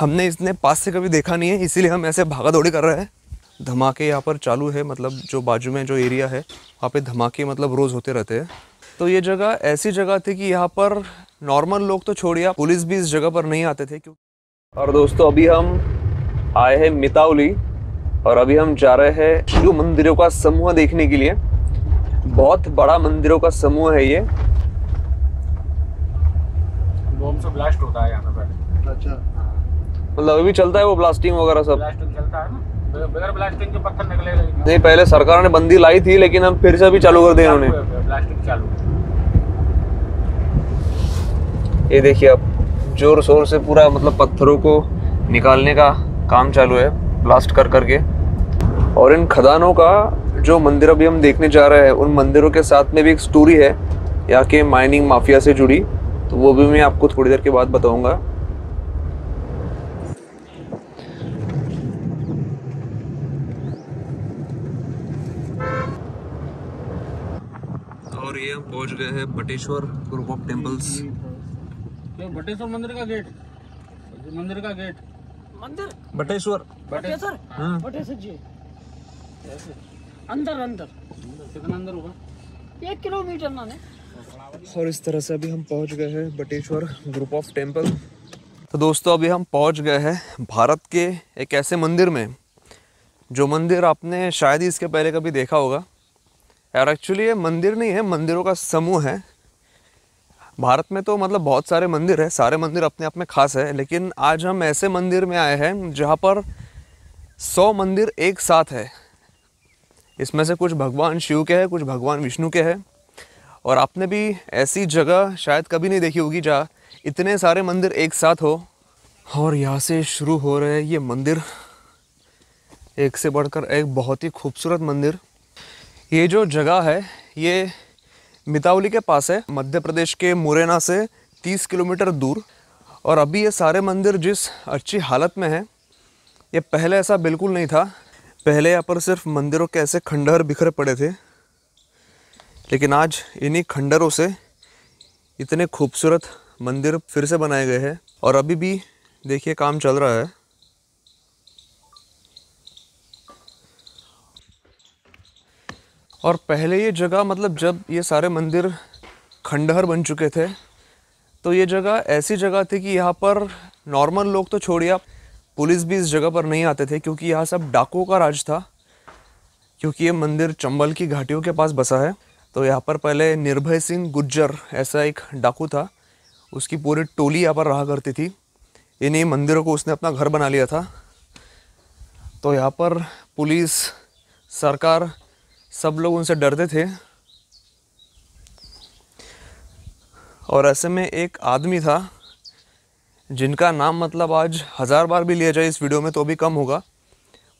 हमने इसने पास से कभी देखा नहीं है इसीलिए हम ऐसे भागा दौड़ी कर रहे हैं धमाके यहाँ पर चालू है मतलब जो बाजू में जो एरिया है वहाँ पे धमाके मतलब रोज़ होते रहते हैं तो ये जगह ऐसी जगह थी कि यहाँ पर नॉर्मल लोग तो छोड़िए पुलिस भी इस जगह पर नहीं आते थे क्योंकि और दोस्तों अभी हम आए हैं मितावली और अभी हम जा रहे हैं शिव मंदिरों का समूह देखने के लिए बहुत बड़ा मंदिरों का समूह है ये ब्लास्ट होता है यहाँ पर अच्छा मतलब अभी चलता है वो ब्लास्टिंग वगैरह सब ब्लास्टिंग चलता है ना बगैर ब्लास्टिंग के पत्थर निकलेगा नहीं पहले सरकार ने बंदी लाई थी लेकिन हम फिर से अभी चालू कर दिए उन्होंने ब्लास्टिंग चालू ये देखिए आप जोर शोर से पूरा मतलब पत्थरों को निकालने का काम चालू है ब्लास्ट कर करके और इन खदानों का जो मंदिर अभी हम देखने जा रहे हैं उन मंदिरों के साथ में भी एक स्टोरी है यहाँ के माइनिंग माफिया से जुड़ी तो वो भी मैं आपको थोड़ी देर के बाद बताऊँगा पहुंच गए हैं Bateshwar group of temples Bateshwar मंदिर का गेट मंदिर का गेट मंदिर बटेश्वर बटेश्वर हाँ। बटेश्वर जी अंदर अंदर कितना अंदर होगा एक किलोमीटर ना और इस तरह से अभी हम पहुंच गए हैं बटेश्वर ग्रुप ऑफ टेम्पल तो दोस्तों अभी हम पहुंच गए हैं भारत के एक ऐसे मंदिर में जो मंदिर आपने शायद ही इसके पहले कभी देखा होगा और एक्चुअली ये मंदिर नहीं है मंदिरों का समूह है भारत में तो मतलब बहुत सारे मंदिर हैं सारे मंदिर अपने आप में खास है लेकिन आज हम ऐसे मंदिर में आए हैं जहाँ पर सौ मंदिर एक साथ है इसमें से कुछ भगवान शिव के हैं कुछ भगवान विष्णु के हैं और आपने भी ऐसी जगह शायद कभी नहीं देखी होगी जहाँ इतने सारे मंदिर एक साथ हो और यहाँ से शुरू हो रहे ये मंदिर एक से बढ़कर एक बहुत ही खूबसूरत मंदिर ये जो जगह है ये मितावली के पास है मध्य प्रदेश के मुरैना से 30 किलोमीटर दूर और अभी ये सारे मंदिर जिस अच्छी हालत में है ये पहले ऐसा बिल्कुल नहीं था पहले यहाँ पर सिर्फ मंदिरों के ऐसे खंडहर बिखरे पड़े थे लेकिन आज इन्हीं खंडहरों से इतने खूबसूरत मंदिर फिर से बनाए गए हैं और अभी भी देखिए काम चल रहा है और पहले ये जगह मतलब जब ये सारे मंदिर खंडहर बन चुके थे तो ये जगह ऐसी जगह थी कि यहाँ पर नॉर्मल लोग तो छोड़िए पुलिस भी इस जगह पर नहीं आते थे क्योंकि यहाँ सब डाकुओं का राज था क्योंकि ये मंदिर चंबल की घाटियों के पास बसा है तो यहाँ पर पहले निर्भय सिंह गुज्जर ऐसा एक डाकू था उसकी पूरी टोली यहाँ पर रहा करती थी इन्हीं मंदिरों को उसने अपना घर बना लिया था तो यहाँ पर पुलिस सरकार सब लोग उनसे डरते थे और ऐसे में एक आदमी था जिनका नाम मतलब आज हज़ार बार भी लिया जाए इस वीडियो में तो भी कम होगा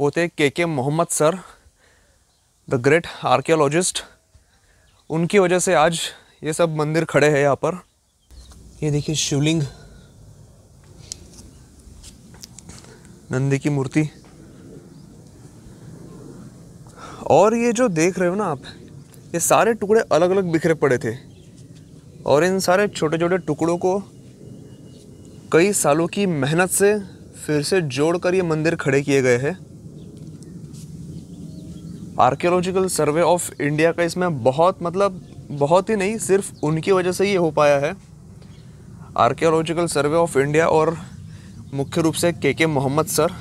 वो थे K K Muhammad sir the great archaeologist उनकी वजह से आज ये सब मंदिर खड़े हैं यहाँ पर ये देखिए शिवलिंग नंदी की मूर्ति और ये जो देख रहे हो ना आप ये सारे टुकड़े अलग अलग बिखरे पड़े थे और इन सारे छोटे छोटे टुकड़ों को कई सालों की मेहनत से फिर से जोड़कर ये मंदिर खड़े किए गए हैं आर्कियोलॉजिकल सर्वे ऑफ इंडिया का इसमें बहुत मतलब बहुत ही नहीं सिर्फ उनकी वजह से ये हो पाया है आर्कियोलॉजिकल सर्वे ऑफ इंडिया और मुख्य रूप से के के मोहम्मद सर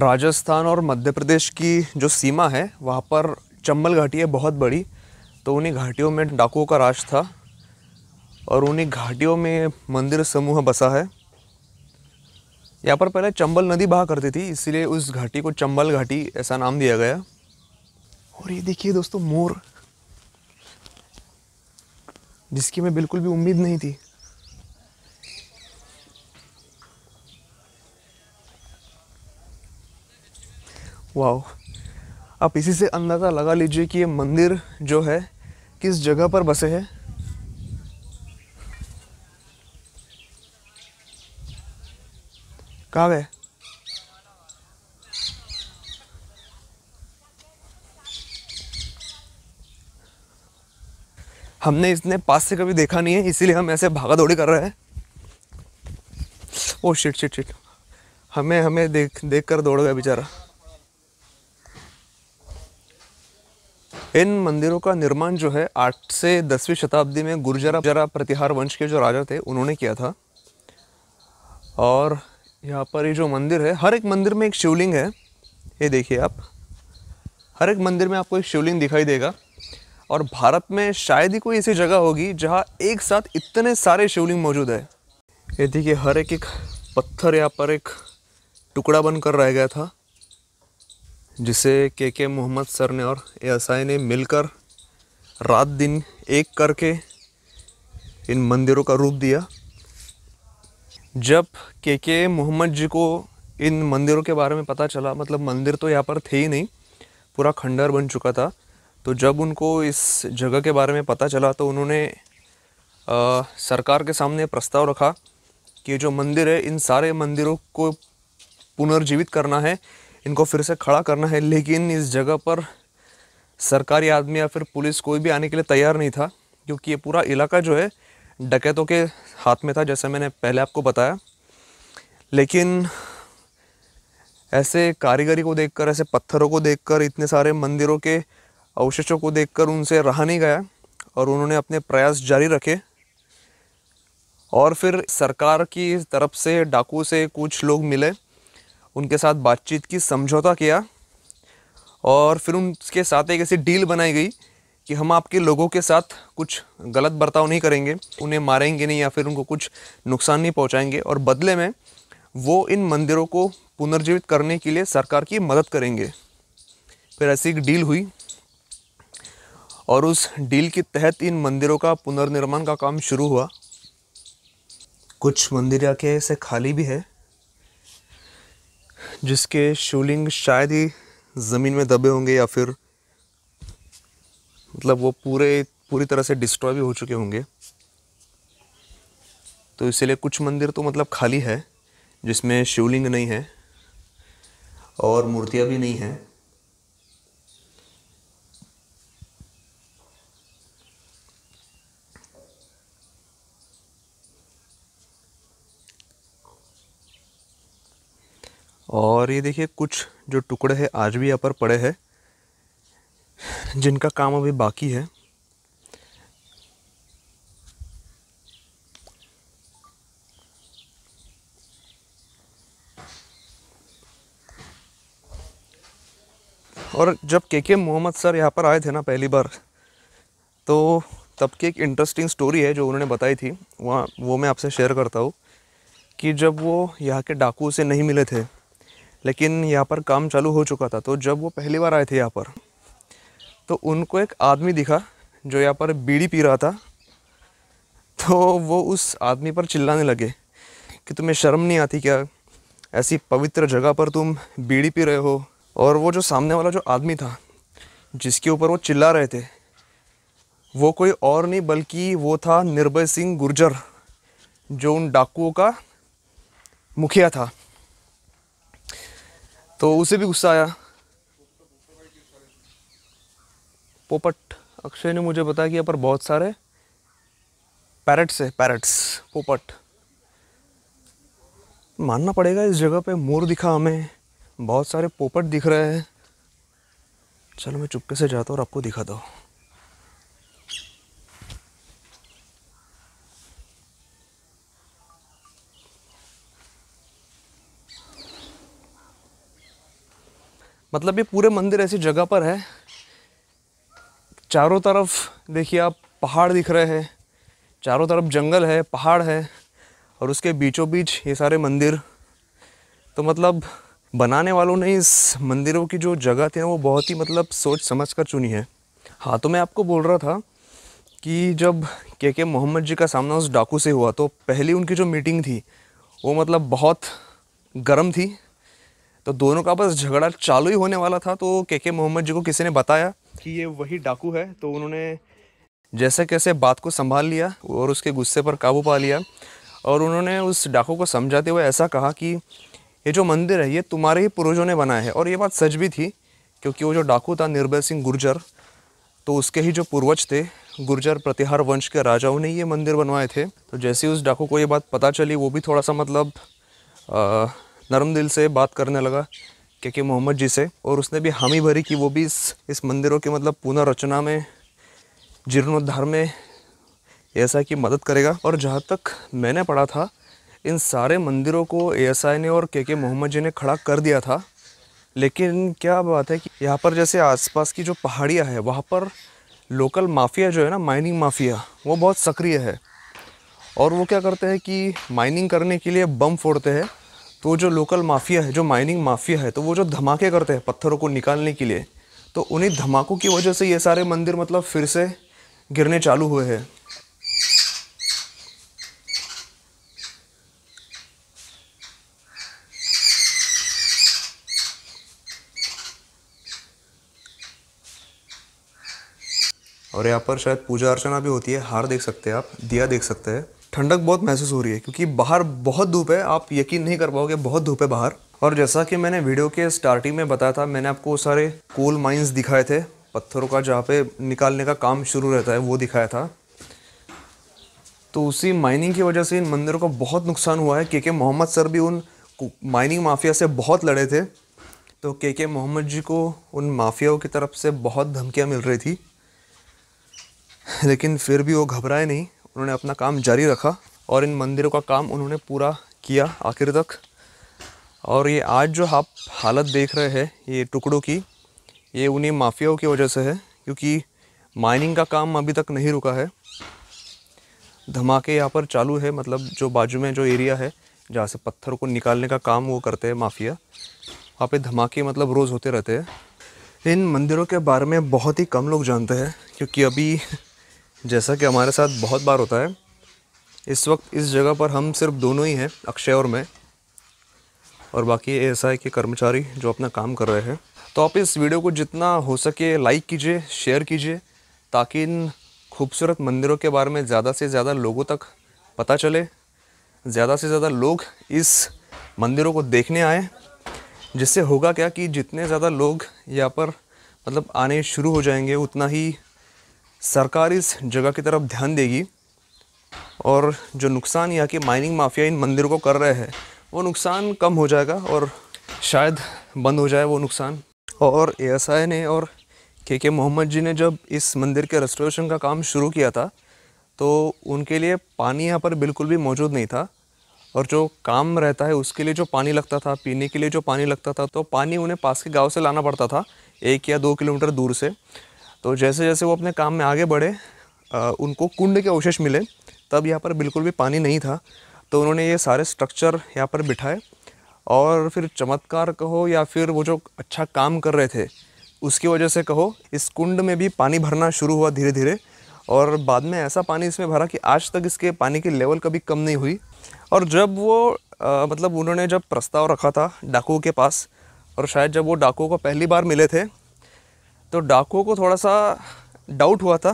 राजस्थान और मध्य प्रदेश की जो सीमा है वहाँ पर चंबल घाटी है बहुत बड़ी तो उन्हीं घाटियों में डाकुओं का राज था और उन्हीं घाटियों में मंदिर समूह बसा है यहाँ पर पहले चंबल नदी बहा करती थी इसलिए उस घाटी को चंबल घाटी ऐसा नाम दिया गया और ये देखिए दोस्तों मोर जिसकी मैं बिल्कुल भी उम्मीद नहीं थी वाह आप इसी से अंदाज़ा लगा लीजिए कि ये मंदिर जो है किस जगह पर बसे हैं कहाँ गए हमने इसने पास से कभी देखा नहीं है इसीलिए हम ऐसे भागा दौड़ी कर रहे हैं ओ शिट शिट शिट हमें हमें देख देख कर दौड़ गया बेचारा इन मंदिरों का निर्माण जो है आठ से दसवीं शताब्दी में गुर्जरा जरा प्रतिहार वंश के जो राजा थे उन्होंने किया था और यहाँ पर ये जो मंदिर है हर एक मंदिर में एक शिवलिंग है ये देखिए आप हर एक मंदिर में आपको एक शिवलिंग दिखाई देगा और भारत में शायद ही कोई ऐसी जगह होगी जहाँ एक साथ इतने सारे शिवलिंग मौजूद है ये देखिए हर एक एक पत्थर यहाँ पर एक टुकड़ा बनकर रह गया था जिसे के के मोहम्मद सर ने और एएसआई ने मिलकर रात दिन एक करके इन मंदिरों का रूप दिया जब के के मोहम्मद जी को इन मंदिरों के बारे में पता चला मतलब मंदिर तो यहाँ पर थे ही नहीं पूरा खंडर बन चुका था तो जब उनको इस जगह के बारे में पता चला तो उन्होंने आ, सरकार के सामने प्रस्ताव रखा कि जो मंदिर है इन सारे मंदिरों को पुनर्जीवित करना है इनको फिर से खड़ा करना है लेकिन इस जगह पर सरकारी आदमी या फिर पुलिस कोई भी आने के लिए तैयार नहीं था क्योंकि ये पूरा इलाका जो है डकैतों के हाथ में था जैसे मैंने पहले आपको बताया लेकिन ऐसे कारीगरी को देखकर ऐसे पत्थरों को देखकर इतने सारे मंदिरों के अवशेषों को देखकर उनसे रहा नहीं गया और उन्होंने अपने प्रयास जारी रखे और फिर सरकार की तरफ से डाकू से कुछ लोग मिले उनके साथ बातचीत की समझौता किया और फिर उनके साथ एक ऐसी डील बनाई गई कि हम आपके लोगों के साथ कुछ गलत बर्ताव नहीं करेंगे उन्हें मारेंगे नहीं या फिर उनको कुछ नुकसान नहीं पहुंचाएंगे और बदले में वो इन मंदिरों को पुनर्जीवित करने के लिए सरकार की मदद करेंगे फिर ऐसी एक डील हुई और उस डील के तहत इन मंदिरों का पुनर्निर्माण का काम शुरू हुआ कुछ मंदिर आके ऐसे खाली भी है जिसके शूलिंग शायद ही ज़मीन में दबे होंगे या फिर मतलब वो पूरे पूरी तरह से डिस्ट्रॉय भी हो चुके होंगे तो इसलिए कुछ मंदिर तो मतलब खाली है जिसमें शिवलिंग नहीं है और मूर्तियाँ भी नहीं हैं और ये देखिए कुछ जो टुकड़े हैं आज भी यहाँ पर पड़े हैं जिनका काम अभी बाकी है और जब के के मोहम्मद सर यहाँ पर आए थे ना पहली बार तो तब की एक इंटरेस्टिंग स्टोरी है जो उन्होंने बताई थी वहाँ वो मैं आपसे शेयर करता हूँ कि जब वो यहाँ के डाकू से नहीं मिले थे लेकिन यहाँ पर काम चालू हो चुका था तो जब वो पहली बार आए थे यहाँ पर तो उनको एक आदमी दिखा जो यहाँ पर बीड़ी पी रहा था तो वो उस आदमी पर चिल्लाने लगे कि तुम्हें शर्म नहीं आती क्या ऐसी पवित्र जगह पर तुम बीड़ी पी रहे हो और वो जो सामने वाला जो आदमी था जिसके ऊपर वो चिल्ला रहे थे वो कोई और नहीं बल्कि वो था निर्भय सिंह गुर्जर जो उन डाकुओं का मुखिया था तो उसे भी गुस्सा आया पोपट अक्षय ने मुझे बताया कि यहाँ पर बहुत सारे पैरट्स है पैरट्स पोपट मानना पड़ेगा इस जगह पे मोर दिखा हमें बहुत सारे पोपट दिख रहे हैं चलो मैं चुपके से जाता हूँ और आपको दिखाता हूँ मतलब ये पूरे मंदिर ऐसी जगह पर है चारों तरफ देखिए आप पहाड़ दिख रहे हैं चारों तरफ जंगल है पहाड़ है और उसके बीचों बीच ये सारे मंदिर तो मतलब बनाने वालों ने इस मंदिरों की जो जगह थी ना वो बहुत ही मतलब सोच समझ कर चुनी है हाँ तो मैं आपको बोल रहा था कि जब के के मोहम्मद जी का सामना उस डाकू से हुआ तो पहली उनकी जो मीटिंग थी वो मतलब बहुत गर्म थी तो दोनों का बस झगड़ा चालू ही होने वाला था तो के के मोहम्मद जी को किसी ने बताया कि ये वही डाकू है तो उन्होंने जैसे कैसे बात को संभाल लिया और उसके गुस्से पर काबू पा लिया और उन्होंने उस डाकू को समझाते हुए ऐसा कहा कि ये जो मंदिर है ये तुम्हारे ही पूर्वजों ने बनाया है और ये बात सच भी थी क्योंकि वो जो डाकू था निर्भय सिंह गुर्जर तो उसके ही जो पूर्वज थे गुर्जर प्रतिहार वंश के राजाओं ने ये मंदिर बनवाए थे तो जैसे ही उस डाकू को ये बात पता चली वो भी थोड़ा सा मतलब आ, नरम दिल से बात करने लगा के के मोहम्मद जी से और उसने भी हामी भरी कि वो भी इस इस मंदिरों के मतलब पुनर्रचना में जीर्णोद्धार में ऐसा की मदद करेगा और जहाँ तक मैंने पढ़ा था इन सारे मंदिरों को ए ने और के के मोहम्मद जी ने खड़ा कर दिया था लेकिन क्या बात है कि यहाँ पर जैसे आसपास की जो पहाड़ियाँ है वहाँ पर लोकल माफिया जो है ना माइनिंग माफिया वो बहुत सक्रिय है और वो क्या करते हैं कि माइनिंग करने के लिए बम फोड़ते हैं तो जो लोकल माफिया है जो माइनिंग माफिया है तो वो जो धमाके करते हैं पत्थरों को निकालने के लिए तो उन्हीं धमाकों की वजह से ये सारे मंदिर मतलब फिर से गिरने चालू हुए हैं और यहाँ पर शायद पूजा अर्चना भी होती है हार देख सकते हैं आप दिया देख सकते हैं ठंडक बहुत महसूस हो रही है क्योंकि बाहर बहुत धूप है आप यकीन नहीं कर पाओगे बहुत धूप है बाहर और जैसा कि मैंने वीडियो के स्टार्टिंग में बताया था मैंने आपको सारे कोल माइंस दिखाए थे पत्थरों का जहाँ पे निकालने का काम शुरू रहता है वो दिखाया था तो उसी माइनिंग की वजह से इन मंदिरों का बहुत नुकसान हुआ है के के मोहम्मद सर भी उन माइनिंग माफिया से बहुत लड़े थे तो के के मोहम्मद जी को उन माफियाओं की तरफ से बहुत धमकियाँ मिल रही थी लेकिन फिर भी वो घबराए नहीं उन्होंने अपना काम जारी रखा और इन मंदिरों का काम उन्होंने पूरा किया आखिर तक और ये आज जो आप हालत देख रहे हैं ये टुकड़ों की ये उन्हीं माफियाओं की वजह से है क्योंकि माइनिंग का काम अभी तक नहीं रुका है धमाके यहाँ पर चालू है मतलब जो बाजू में जो एरिया है जहाँ से पत्थर को निकालने का काम वो करते हैं माफिया वहाँ पे धमाके मतलब रोज़ होते रहते हैं इन मंदिरों के बारे में बहुत ही कम लोग जानते हैं क्योंकि अभी जैसा कि हमारे साथ बहुत बार होता है इस वक्त इस जगह पर हम सिर्फ दोनों ही हैं अक्षय और मैं और बाकी ऐसा है कि कर्मचारी जो अपना काम कर रहे हैं तो आप इस वीडियो को जितना हो सके लाइक कीजिए शेयर कीजिए ताकि इन खूबसूरत मंदिरों के बारे में ज़्यादा से ज़्यादा लोगों तक पता चले ज़्यादा से ज़्यादा लोग इस मंदिरों को देखने आए जिससे होगा क्या कि जितने ज़्यादा लोग यहाँ पर मतलब आने शुरू हो जाएंगे उतना ही सरकार इस जगह की तरफ ध्यान देगी और जो नुकसान यहाँ की माइनिंग माफिया इन मंदिरों को कर रहे हैं वो नुकसान कम हो जाएगा और शायद बंद हो जाए वो नुकसान और ए ने और के के मोहम्मद जी ने जब इस मंदिर के रेस्टोरेशन का काम शुरू किया था तो उनके लिए पानी यहाँ पर बिल्कुल भी मौजूद नहीं था और जो काम रहता है उसके लिए जो पानी लगता था पीने के लिए जो पानी लगता था तो पानी उन्हें पास के गांव से लाना पड़ता था एक या दो किलोमीटर दूर से तो जैसे जैसे वो अपने काम में आगे बढ़े उनको कुंड के अवशेष मिले तब यहाँ पर बिल्कुल भी पानी नहीं था तो उन्होंने ये सारे स्ट्रक्चर यहाँ पर बिठाए और फिर चमत्कार कहो या फिर वो जो अच्छा काम कर रहे थे उसकी वजह से कहो इस कुंड में भी पानी भरना शुरू हुआ धीरे धीरे और बाद में ऐसा पानी इसमें भरा कि आज तक इसके पानी की लेवल कभी कम नहीं हुई और जब वो आ, मतलब उन्होंने जब प्रस्ताव रखा था डाकुओं के पास और शायद जब वो डाकुओं को पहली बार मिले थे तो डाकुओं को थोड़ा सा डाउट हुआ था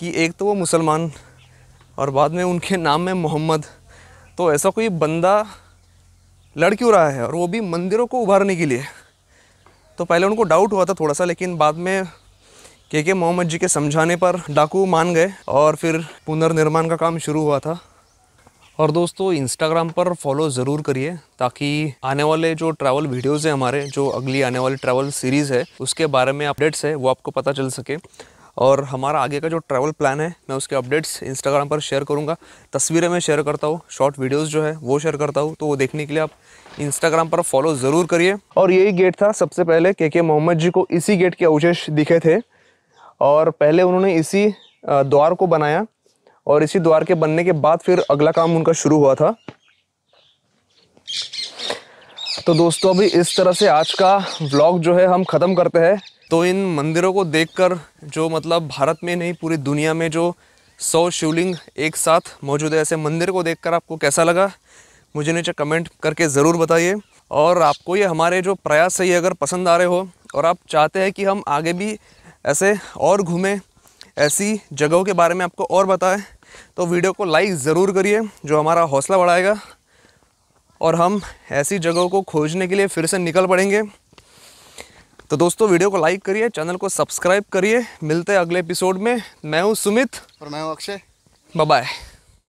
कि एक तो वो मुसलमान और बाद में उनके नाम में मोहम्मद तो ऐसा कोई बंदा लड़ क्यों रहा है और वो भी मंदिरों को उभारने के लिए तो पहले उनको डाउट हुआ था थोड़ा सा लेकिन बाद में के के मोहम्मद जी के समझाने पर डाकू मान गए और फिर पुनर्निर्माण का काम शुरू हुआ था और दोस्तों इंस्टाग्राम पर फॉलो ज़रूर करिए ताकि आने वाले जो ट्रैवल वीडियोज़ हैं हमारे जो अगली आने वाली ट्रैवल सीरीज़ है उसके बारे में अपडेट्स है वो आपको पता चल सके और हमारा आगे का जो ट्रैवल प्लान है मैं उसके अपडेट्स इंस्टाग्राम पर शेयर करूँगा तस्वीरें मैं शेयर करता हूँ शॉर्ट वीडियोस जो है वो शेयर करता हूँ तो वो देखने के लिए आप इंस्टाग्राम पर फॉलो ज़रूर करिए और यही गेट था सबसे पहले के के मोहम्मद जी को इसी गेट के अवशेष दिखे थे और पहले उन्होंने इसी द्वार को बनाया और इसी द्वार के बनने के बाद फिर अगला काम उनका शुरू हुआ था तो दोस्तों अभी इस तरह से आज का व्लॉग जो है हम ख़त्म करते हैं तो इन मंदिरों को देखकर जो मतलब भारत में नहीं पूरी दुनिया में जो सौ शिवलिंग एक साथ मौजूद है ऐसे मंदिर को देखकर आपको कैसा लगा मुझे नीचे कमेंट करके ज़रूर बताइए और आपको ये हमारे जो प्रयास है ये अगर पसंद आ रहे हो और आप चाहते हैं कि हम आगे भी ऐसे और घूमें ऐसी जगहों के बारे में आपको और बताएं तो वीडियो को लाइक ज़रूर करिए जो हमारा हौसला बढ़ाएगा और हम ऐसी जगहों को खोजने के लिए फिर से निकल पड़ेंगे तो दोस्तों वीडियो को लाइक करिए चैनल को सब्सक्राइब करिए मिलते हैं अगले एपिसोड में मैं हूँ सुमित और मैं हूँ अक्षय बाय